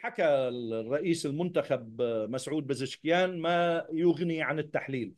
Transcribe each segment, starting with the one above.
حكى الرئيس المنتخب مسعود بزشكيان ما يغني عن التحليل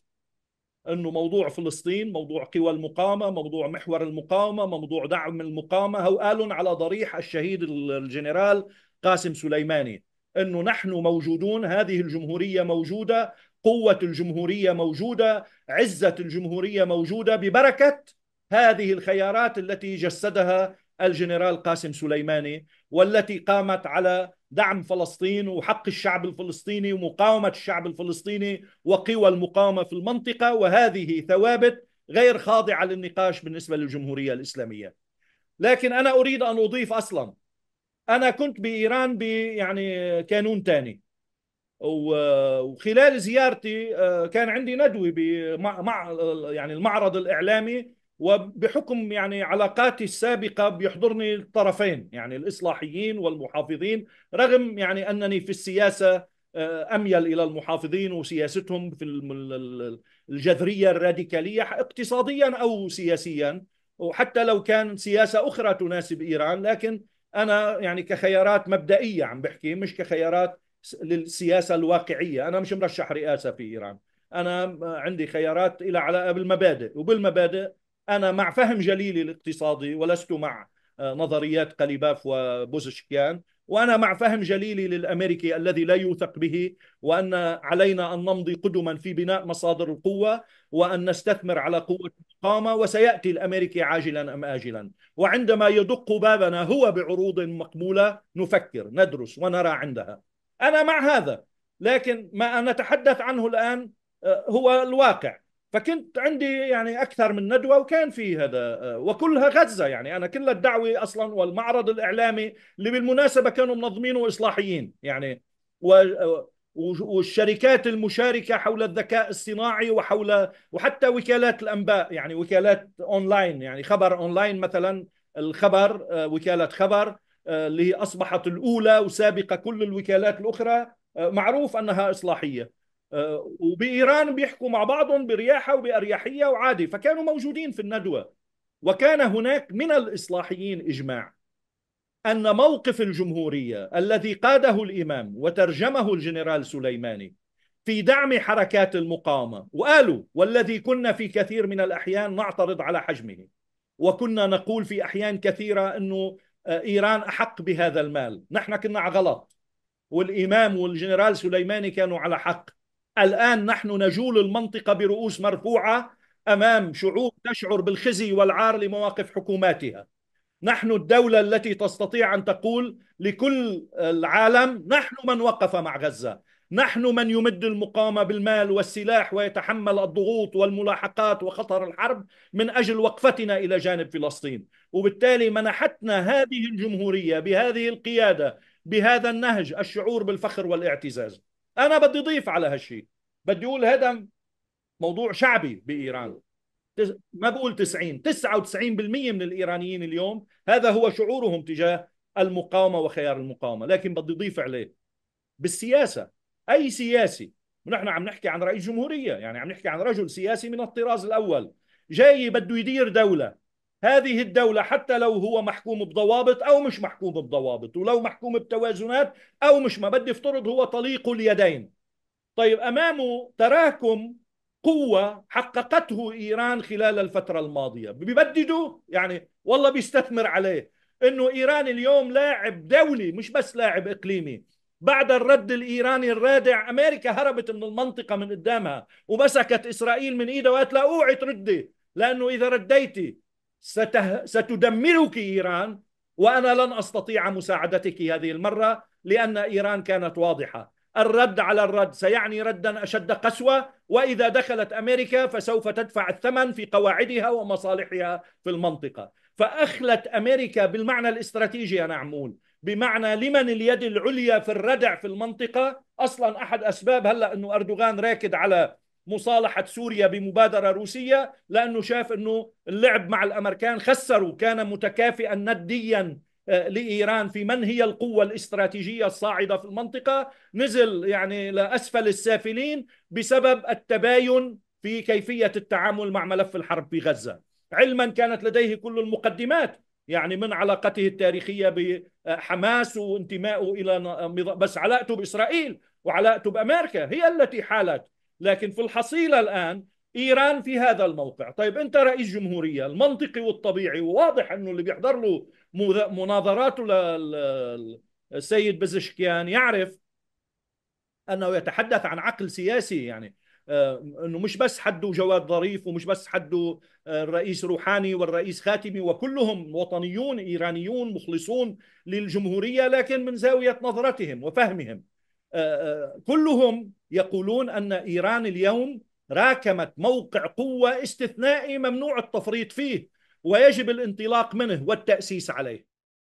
انه موضوع فلسطين موضوع قوى المقاومه موضوع محور المقاومه موضوع دعم المقاومه هو قال على ضريح الشهيد الجنرال قاسم سليماني انه نحن موجودون هذه الجمهوريه موجوده قوه الجمهوريه موجوده عزه الجمهوريه موجوده ببركه هذه الخيارات التي جسدها الجنرال قاسم سليماني والتي قامت على دعم فلسطين وحق الشعب الفلسطيني ومقاومة الشعب الفلسطيني وقوى المقاومة في المنطقة وهذه ثوابت غير خاضعة للنقاش بالنسبة للجمهورية الإسلامية لكن أنا أريد أن أضيف أصلا أنا كنت بإيران يعني كانون ثاني وخلال زيارتي آه، كان عندي ندوة مع يعني المعرض الإعلامي وبحكم يعني علاقاتي السابقة بيحضرني الطرفين يعني الإصلاحيين والمحافظين رغم يعني أنني في السياسة آه، أميل إلى المحافظين وسياستهم في الجذرية الراديكالية اقتصاديا أو سياسيا وحتى لو كان سياسة أخرى تناسب إيران لكن أنا يعني كخيارات مبدئية عم بحكي مش كخيارات للسياسة الواقعية أنا مش مرشح رئاسة في إيران أنا آه، عندي خيارات إلى علاقة بالمبادئ وبالمبادئ أنا مع فهم جليلي الاقتصادي ولست مع آه، نظريات قليباف وبوزشكيان وأنا مع فهم جليلي للأمريكي الذي لا يوثق به وأن علينا أن نمضي قدما في بناء مصادر القوة وأن نستثمر على قوة الإقامة وسيأتي الأمريكي عاجلا أم آجلا وعندما يدق بابنا هو بعروض مقبولة نفكر ندرس ونرى عندها أنا مع هذا لكن ما نتحدث عنه الآن آه، هو الواقع فكنت عندي يعني اكثر من ندوه وكان في هذا وكلها غزه يعني انا كل الدعوه اصلا والمعرض الاعلامي اللي بالمناسبه كانوا منظمينه اصلاحيين يعني و والشركات المشاركه حول الذكاء الصناعي وحول وحتى وكالات الانباء يعني وكالات اونلاين يعني خبر اونلاين مثلا الخبر وكاله خبر اللي اصبحت الاولى وسابقه كل الوكالات الاخرى معروف انها اصلاحيه آه، وبإيران بيحكوا مع بعضهم برياحة وبأريحية وعادي فكانوا موجودين في الندوة وكان هناك من الإصلاحيين إجماع أن موقف الجمهورية الذي قاده الإمام وترجمه الجنرال سليماني في دعم حركات المقاومة وقالوا والذي كنا في كثير من الأحيان نعترض على حجمه وكنا نقول في أحيان كثيرة أنه آه، إيران أحق بهذا المال نحن كنا على غلط والإمام والجنرال سليماني كانوا على حق الآن نحن نجول المنطقة برؤوس مرفوعة أمام شعوب تشعر بالخزي والعار لمواقف حكوماتها نحن الدولة التي تستطيع أن تقول لكل العالم نحن من وقف مع غزة نحن من يمد المقاومة بالمال والسلاح ويتحمل الضغوط والملاحقات وخطر الحرب من أجل وقفتنا إلى جانب فلسطين وبالتالي منحتنا هذه الجمهورية بهذه القيادة بهذا النهج الشعور بالفخر والاعتزاز انا بدي اضيف على هالشيء بدي اقول هذا موضوع شعبي بايران ما بقول 90 99% من الايرانيين اليوم هذا هو شعورهم تجاه المقاومه وخيار المقاومه لكن بدي اضيف عليه بالسياسه اي سياسي ونحن عم نحكي عن رئيس جمهوريه يعني عم نحكي عن رجل سياسي من الطراز الاول جاي بده يدير دوله هذه الدولة حتى لو هو محكوم بضوابط أو مش محكوم بضوابط ولو محكوم بتوازنات أو مش ما بدي افترض هو طليق اليدين طيب أمامه تراكم قوة حققته إيران خلال الفترة الماضية ببدده يعني والله بيستثمر عليه إنه إيران اليوم لاعب دولي مش بس لاعب إقليمي بعد الرد الإيراني الرادع أمريكا هربت من المنطقة من قدامها ومسكت إسرائيل من إيدها وقالت لا أوعي تردي لأنه إذا رديتي سته ستدمرك إيران وأنا لن أستطيع مساعدتك هذه المرة لأن إيران كانت واضحة الرد على الرد سيعني ردا أشد قسوة وإذا دخلت أمريكا فسوف تدفع الثمن في قواعدها ومصالحها في المنطقة فأخلت أمريكا بالمعنى الاستراتيجي أنا أعمل بمعنى لمن اليد العليا في الردع في المنطقة أصلا أحد أسباب هلأ أنه أردوغان راكد على مصالحة سوريا بمبادرة روسية لأنه شاف أنه اللعب مع الأمريكان خسروا كان متكافئا نديا آه، لإيران في من هي القوة الاستراتيجية الصاعدة في المنطقة نزل يعني لأسفل السافلين بسبب التباين في كيفية التعامل مع ملف الحرب في غزة علما كانت لديه كل المقدمات يعني من علاقته التاريخية بحماس وانتمائه إلى بس علاقته بإسرائيل وعلاقته بأمريكا هي التي حالت لكن في الحصيلة الآن إيران في هذا الموقع طيب أنت رئيس جمهورية المنطقي والطبيعي وواضح أنه اللي بيحضر له مناظراته للسيد بزشكيان يعرف أنه يتحدث عن عقل سياسي يعني آه، انه مش بس حده جواد ظريف ومش بس حده آه، الرئيس روحاني والرئيس خاتمي وكلهم وطنيون ايرانيون مخلصون للجمهوريه لكن من زاويه نظرتهم وفهمهم آه، كلهم يقولون أن إيران اليوم راكمت موقع قوة استثنائي ممنوع التفريط فيه ويجب الانطلاق منه والتأسيس عليه